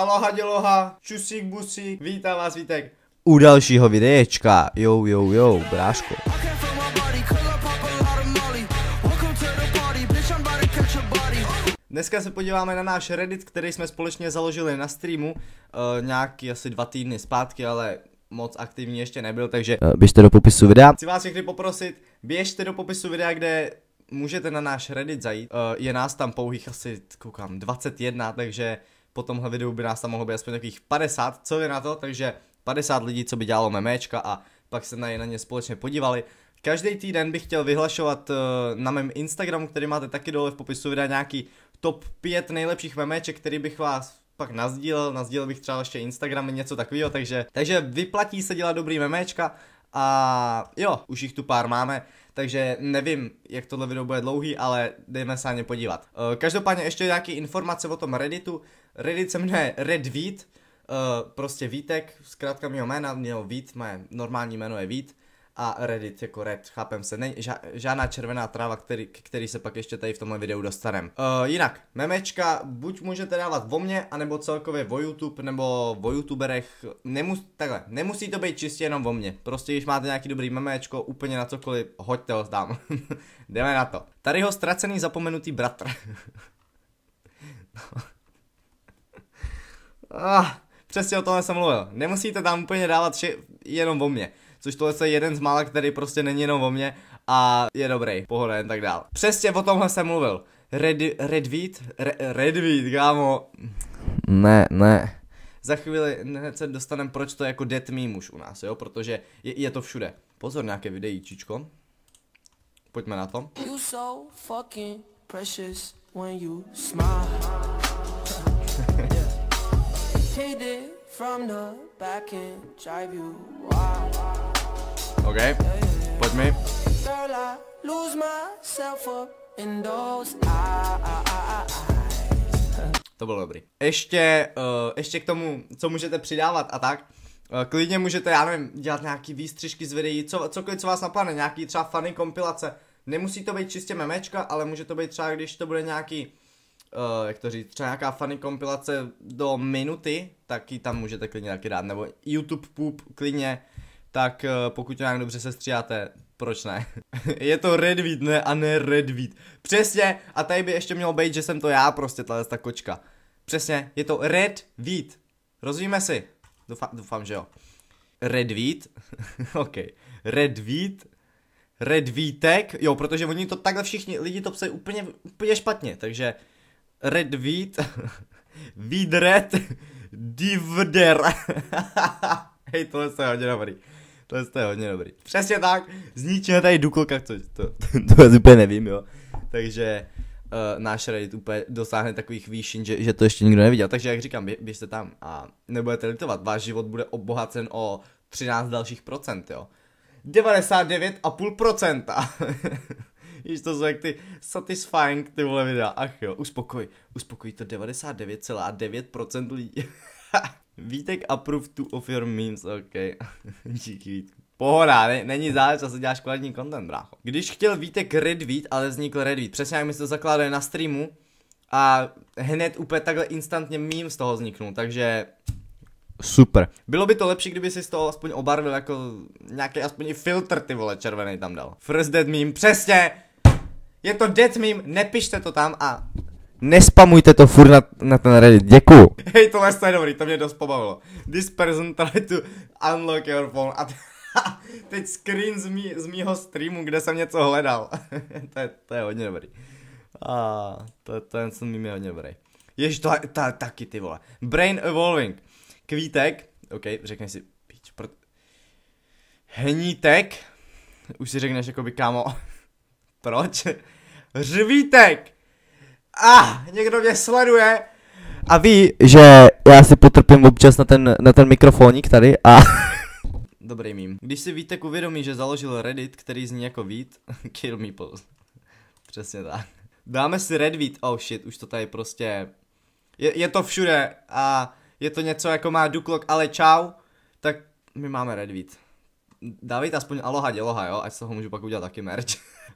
Aloha děloha, čusík busík, vítám vás Vítek. U dalšího videjčka, jo jo jo, bráško. Dneska se podíváme na náš Reddit, který jsme společně založili na streamu, uh, nějaký asi dva týdny zpátky, ale moc aktivní ještě nebyl, takže eh, běžte do popisu videa. Chci vás všechny poprosit, běžte do popisu videa, kde můžete na náš Reddit zajít. Eh, je nás tam pouhých asi, koukám, 21, takže po tomhle videu by nás tam mohlo být aspoň takových 50, co je na to, takže 50 lidí, co by dělalo memečka a pak se na ně, na ně společně podívali. Každý týden bych chtěl vyhlašovat uh, na mém Instagramu, který máte taky dole v popisu videa, nějaký top 5 nejlepších memeček, který bych vás pak nazdílel, nazdílel bych třeba ještě Instagram něco takového, takže, takže vyplatí se dělat dobrý memečka a jo, už jich tu pár máme, takže nevím, jak tohle video bude dlouhý, ale jdeme se na ně podívat. Eh, každopádně ještě nějaké informace o tom Redditu. Reddit se jmenuje Redvít, eh, prostě Vítek, zkrátka mého jména, měl Vít, moje normální jméno je Vít a Reddit jako red, chápem se, není ža, žádná červená tráva, který, který se pak ještě tady v tomhle videu dostanem. Uh, jinak, memečka buď můžete dávat o mně, anebo celkově o YouTube, nebo o YouTuberech, Nemus, takhle, nemusí to být čistě jenom o mně, prostě když máte nějaký dobrý memečko, úplně na cokoliv, hoďte ho zdám. Jdeme na to. Tady ho ztracený zapomenutý bratr. ah, přesně o tomhle jsem mluvil. Nemusíte tam úplně dávat vše, jenom o mě což tohle je jeden z mála, který prostě není jenom o mě a je dobrý, pohoda jen tak dál. Přesně o tomhle jsem mluvil. Red, Redweed? Re, Redweed, kámo. Ne, ne. Za chvíli hned se dostaneme, proč to je jako dead meme už u nás, jo, protože je, je to všude. Pozor, nějaké videíčičko. Pojďme na to. You so fucking precious when you smile. Hit it from the back and drive you wild. OK? With me? to bylo dobrý. Ještě, uh, ještě k tomu, co můžete přidávat a tak. Uh, klidně můžete, já nevím, dělat nějaký výstřižky z videí, co, cokoliv, co vás napadne, nějaký třeba funny kompilace. Nemusí to být čistě memečka, ale může to být třeba, když to bude nějaký, uh, jak to říct, třeba nějaká funny kompilace do minuty, tak ji tam můžete klidně taky dát, nebo YouTube poop klidně, tak eh, pokud to nějak dobře se stříháte, proč ne? je to Redweed, ne a ne Redweed. Přesně, a tady by ještě mělo být, že jsem to já prostě, tato, ta kočka. Přesně, je to Redweed. Rozumíme si? Doufám, doufám že jo. Redweed, ok. Red Redvítek, jo, protože oni to takhle všichni, lidi to psají úplně, úplně špatně, takže Redvít, Vídret, Divder. Hej, tohle se hodně dobrý. To je, to je hodně dobrý. Přesně tak, z ničeho tady Dukolka, to, to, to, to úplně nevím, jo. Takže uh, náš Reddit úplně dosáhne takových výšin, že, že to ještě nikdo neviděl. Takže jak říkám, bě, běžte tam a nebudete litovat. Váš život bude obohacen o 13 dalších procent, jo. 99,5%. Víš, to jsou jak ty satisfying ty vole videa. Ach jo, uspokoj, uspokojí to 99,9% lidí. Vítek approve two of your memes, ok. Díky Vítku. Pohoda, ne, není záležitost, zase děláš kvalitní content, brácho. Když chtěl Vítek retweet, ale vznikl retweet, přesně jak mi se to zakládali na streamu, a hned úplně takhle instantně mím z toho vzniknul, takže super. Bylo by to lepší, kdyby si z toho aspoň obarvil jako nějaký aspoň i filtr ty vole červený tam dal. First dead meme, přesně! Je to dead meme, nepište to tam a Nespamujte to furt na, na ten Reddit, děkuju. Hej, tohle je dobrý, to mě dost pobavilo. This person tried to unlock your phone. A t- teď screen z, mý, z mýho streamu, kde jsem něco hledal. to, je, to je hodně dobrý. A to, to je ten mým je hodně dobrý. Jež to ta, taky ty vole. Brain Evolving. Kvítek, ok, řekne si, píč, pro... Hnítek, už si řekneš jakoby kámo, proč? Řvítek! Ah, někdo mě sleduje. A ví, že já si potrpím občas na ten, na ten mikrofonik tady a... Dobrý mím. Když si Vítek uvědomí, že založil Reddit, který zní jako Vít, kill me post. Přesně tak. Dáme si Redvít, oh shit, už to tady prostě... Je, je to všude a je to něco jako má Duklok, ale čau, tak my máme Redvít. Dávejte aspoň aloha děloha, jo, ať z toho můžu pak udělat taky merch.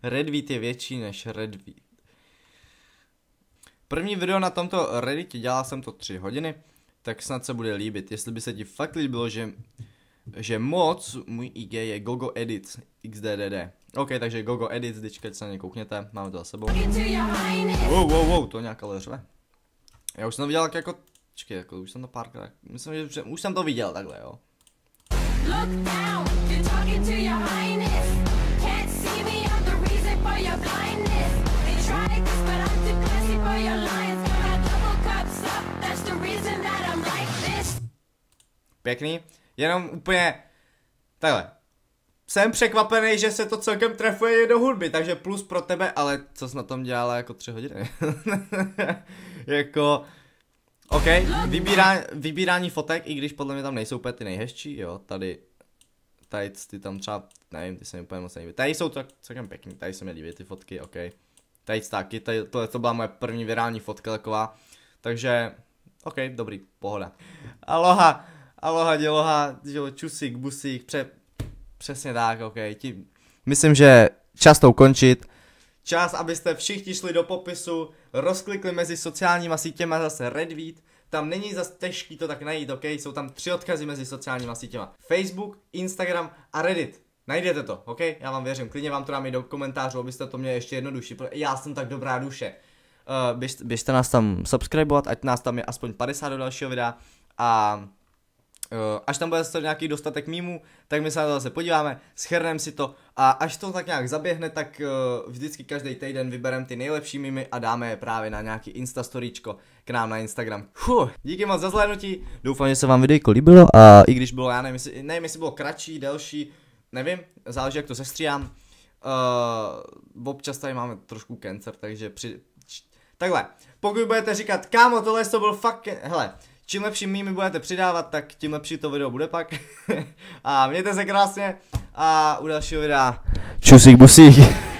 Redvít je větší než Redvít. První video na tomto Redditě, dělal jsem to 3 hodiny, tak snad se bude líbit. Jestli by se ti fakt líbilo, že, že moc, můj IG je Gogo Edits XDDD. OK, takže Gogo Edits, když se na ně koukněte, máme to za sebou. Wow, wow, wow, to nějaká leřve. Já už jsem to viděl jako, čekaj, jako už jsem to párkrát, myslím, že, že už jsem to viděl takhle, jo. Look down, you're talking to your highness. Can't see me, I'm the reason for your blindness. Pěkný. Jenom úplně... Takhle. Jsem překvapený, že se to celkem trefuje do hudby, takže plus pro tebe, ale co jsi na tom dělala jako tři hodiny? jako... OK, Vybírá, vybírání fotek, i když podle mě tam nejsou úplně ty nejhezčí, jo, tady, tady ty tam třeba, nevím, ty se mi úplně moc nejví. Tady jsou tak celkem pěkný, tady se mi líbí ty fotky, OK tady taky, tady, tohle to byla moje první virální fotka taková, takže, ok, dobrý, pohoda. Aloha, aloha, děloha, dělo, čusík, busík, pře, přesně tak, ok, tím. Myslím, že čas to ukončit. Čas, abyste všichni šli do popisu, rozklikli mezi sociálníma sítěma zase Redweed, tam není zas těžký to tak najít, ok? Jsou tam tři odkazy mezi sociálníma sítěma. Facebook, Instagram a Reddit. Najdete to, ok? Já vám věřím, klidně vám to dám i do komentářů, abyste to měli ještě jednodušší, protože já jsem tak dobrá duše. Uh, běž, běžte nás tam subscribovat, ať nás tam je aspoň 50 do dalšího videa a uh, až tam bude nějaký dostatek mýmů, tak my se na to zase podíváme, schrneme si to a až to tak nějak zaběhne, tak uh, vždycky každý týden vybereme ty nejlepší mýmy a dáme je právě na nějaký storyčko k nám na Instagram. Huh, díky moc za zhlédnutí, doufám, že se vám videjko líbilo a i když bylo, já nevím, jestli, nevím, jestli bylo kratší, delší, nevím, záleží jak to sestříhám. Uh, občas tady máme trošku cancer, takže při... Takhle, pokud budete říkat, kámo, tohle to byl fakt... Hele, čím lepší mými budete přidávat, tak tím lepší to video bude pak. a mějte se krásně a u dalšího videa. Čusík busík.